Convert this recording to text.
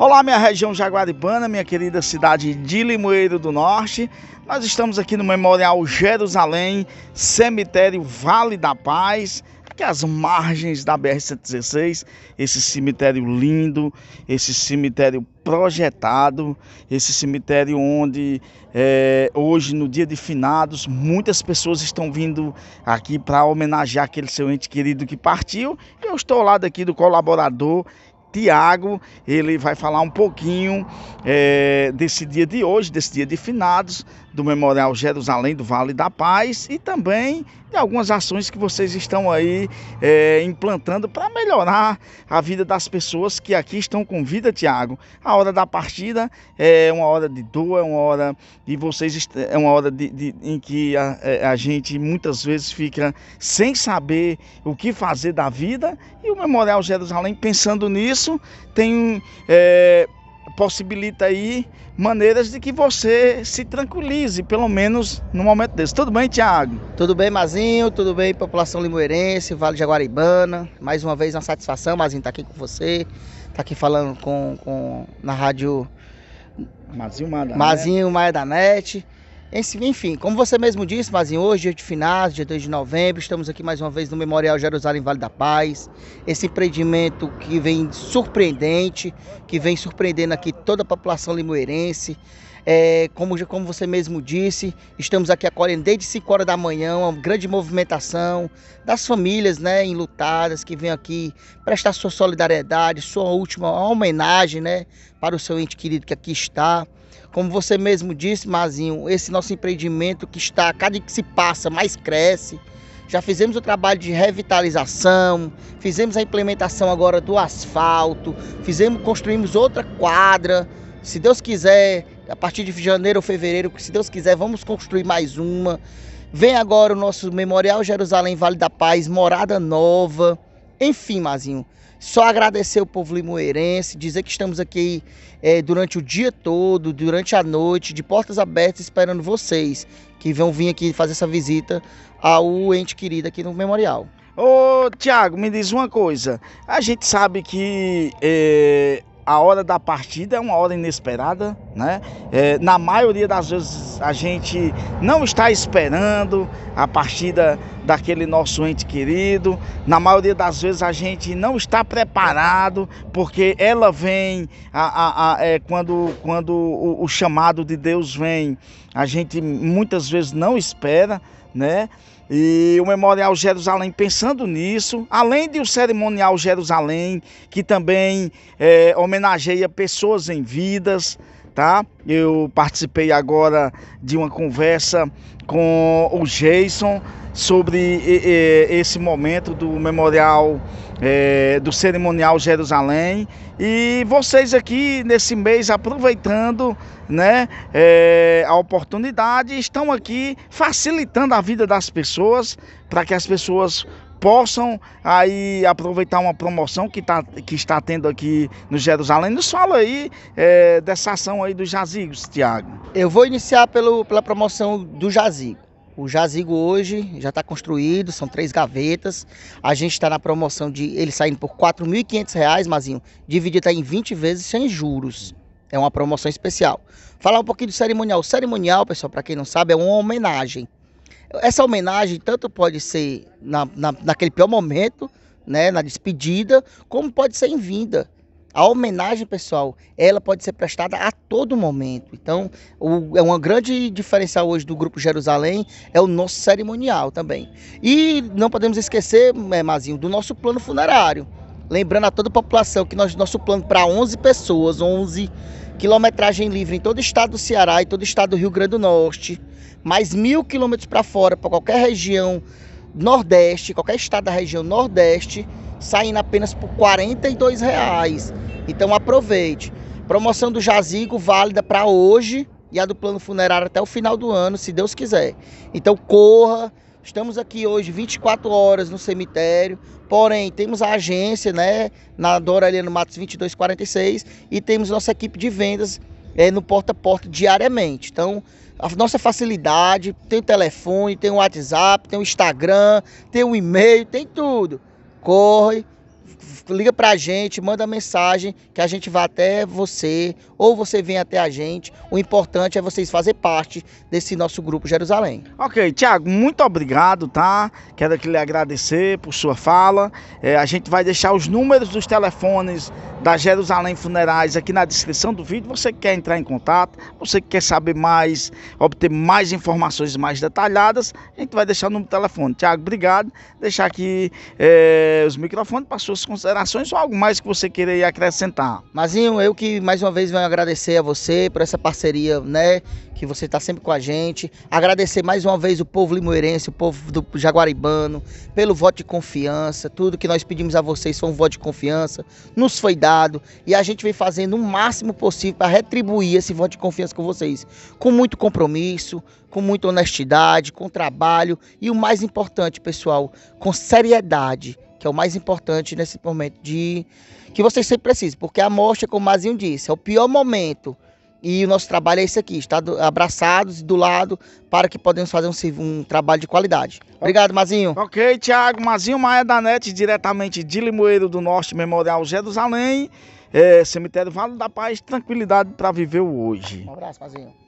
Olá, minha região jaguaribana, minha querida cidade de Limoeiro do Norte. Nós estamos aqui no Memorial Jerusalém, Cemitério Vale da Paz, aqui às margens da BR-116. Esse cemitério lindo, esse cemitério projetado, esse cemitério onde é, hoje, no dia de finados, muitas pessoas estão vindo aqui para homenagear aquele seu ente querido que partiu. Eu estou ao lado aqui do colaborador Tiago, ele vai falar um pouquinho é, desse dia de hoje, desse dia de finados, do Memorial Jerusalém do Vale da Paz e também algumas ações que vocês estão aí é, implantando para melhorar a vida das pessoas que aqui estão com vida, Tiago. A hora da partida é uma hora de dor, é uma hora e vocês, é uma hora de, de em que a, é, a, gente muitas vezes fica sem saber o que fazer da vida. E o Memorial Jerusalém, pensando nisso, tem é, possibilita aí maneiras de que você se tranquilize, pelo menos no momento desse. Tudo bem, Tiago? Tudo bem, Mazinho? Tudo bem, população limoeirense, Vale de Jaguaribana? Mais uma vez, uma satisfação, Mazinho, estar tá aqui com você, estar tá aqui falando com, com na rádio... Mazinho Maia da Mazinho Maia da Net. Enfim, como você mesmo disse, Mazinho, hoje, dia de finais, dia 2 de novembro, estamos aqui mais uma vez no Memorial Jerusalém Vale da Paz. Esse empreendimento que vem surpreendente, que vem surpreendendo aqui toda a população limoeirense. É, como, como você mesmo disse, estamos aqui acolhendo desde 5 horas da manhã, uma grande movimentação das famílias né, enlutadas que vêm aqui prestar sua solidariedade, sua última homenagem né, para o seu ente querido que aqui está. Como você mesmo disse, Mazinho, esse nosso empreendimento que está, cada que se passa, mais cresce. Já fizemos o trabalho de revitalização, fizemos a implementação agora do asfalto, fizemos, construímos outra quadra. Se Deus quiser, a partir de janeiro ou fevereiro, se Deus quiser, vamos construir mais uma. Vem agora o nosso Memorial Jerusalém Vale da Paz, Morada Nova. Enfim, Mazinho, só agradecer o povo limoeirense, dizer que estamos aqui é, durante o dia todo, durante a noite, de portas abertas, esperando vocês que vão vir aqui fazer essa visita ao ente querido aqui no Memorial. Ô, Tiago, me diz uma coisa. A gente sabe que é, a hora da partida é uma hora inesperada, né? É, na maioria das vezes a gente não está esperando a partida daquele nosso ente querido. Na maioria das vezes a gente não está preparado, porque ela vem a, a, a é, quando, quando o, o chamado de Deus vem, a gente muitas vezes não espera né? E o Memorial Jerusalém pensando nisso, além do cerimonial Jerusalém, que também é, homenageia pessoas em vidas, tá? Eu participei agora de uma conversa com o Jason sobre esse momento do memorial é, do cerimonial Jerusalém e vocês aqui nesse mês aproveitando né, é, a oportunidade estão aqui facilitando a vida das pessoas para que as pessoas possam aí aproveitar uma promoção que, tá, que está tendo aqui no Jerusalém. Nos fala aí é, dessa ação aí dos jazigos, Tiago. Eu vou iniciar pelo, pela promoção do jazigo. O jazigo hoje já está construído, são três gavetas. A gente está na promoção de ele saindo por R$ 4.500, Mazinho, dividido em 20 vezes sem juros. É uma promoção especial. Falar um pouquinho do cerimonial. O cerimonial, pessoal, para quem não sabe, é uma homenagem essa homenagem tanto pode ser na, na, naquele pior momento, né, na despedida, como pode ser em vinda. A homenagem, pessoal, ela pode ser prestada a todo momento. Então, o, é uma grande diferencial hoje do Grupo Jerusalém, é o nosso cerimonial também. E não podemos esquecer, é, Mazinho, do nosso plano funerário. Lembrando a toda a população que nós, nosso plano para 11 pessoas, 11 quilometragem livre em todo o estado do Ceará e todo o estado do Rio Grande do Norte mais mil quilômetros para fora, para qualquer região nordeste, qualquer estado da região nordeste, saindo apenas por R$ reais. Então aproveite. Promoção do jazigo válida para hoje e a do plano funerário até o final do ano, se Deus quiser. Então corra. Estamos aqui hoje 24 horas no cemitério, porém temos a agência, né, na Dora no Matos 2246 e temos nossa equipe de vendas é, no porta a porta diariamente. Então, a nossa facilidade, tem o telefone, tem o WhatsApp, tem o Instagram, tem o e-mail, tem tudo. Corre, liga pra gente, manda mensagem que a gente vá até você ou você vem até a gente. O importante é vocês fazer parte desse nosso grupo Jerusalém. Ok, Tiago, muito obrigado, tá? Quero aqui lhe agradecer por sua fala. É, a gente vai deixar os números dos telefones da Jerusalém Funerais aqui na descrição do vídeo. Você que quer entrar em contato, você que quer saber mais, obter mais informações mais detalhadas, a gente vai deixar o número do telefone. Tiago, obrigado. Deixar aqui é, os microfones para sua suas considerações ou algo mais que você queria acrescentar. Mazinho, eu que mais uma vez venho agradecer a você por essa parceria, né? Que você está sempre com a gente. Agradecer mais uma vez o povo limoeirense, o povo do Jaguaribano, pelo voto de confiança. Tudo que nós pedimos a vocês foi um voto de confiança. Nos foi dado. E a gente vem fazendo o máximo possível para retribuir esse voto de confiança com vocês. Com muito compromisso, com muita honestidade, com trabalho e o mais importante, pessoal, com seriedade que é o mais importante nesse momento de que vocês sempre precisam, porque a morte, como o Mazinho disse, é o pior momento. E o nosso trabalho é esse aqui, estar abraçados e do lado para que podemos fazer um, um, trabalho de qualidade. Obrigado, Mazinho. Ok, Tiago. Mazinho Maia da NET, diretamente de Limoeiro do Norte, Memorial Jerusalém, é, Cemitério Vale da Paz, tranquilidade para viver hoje. Um abraço, Mazinho.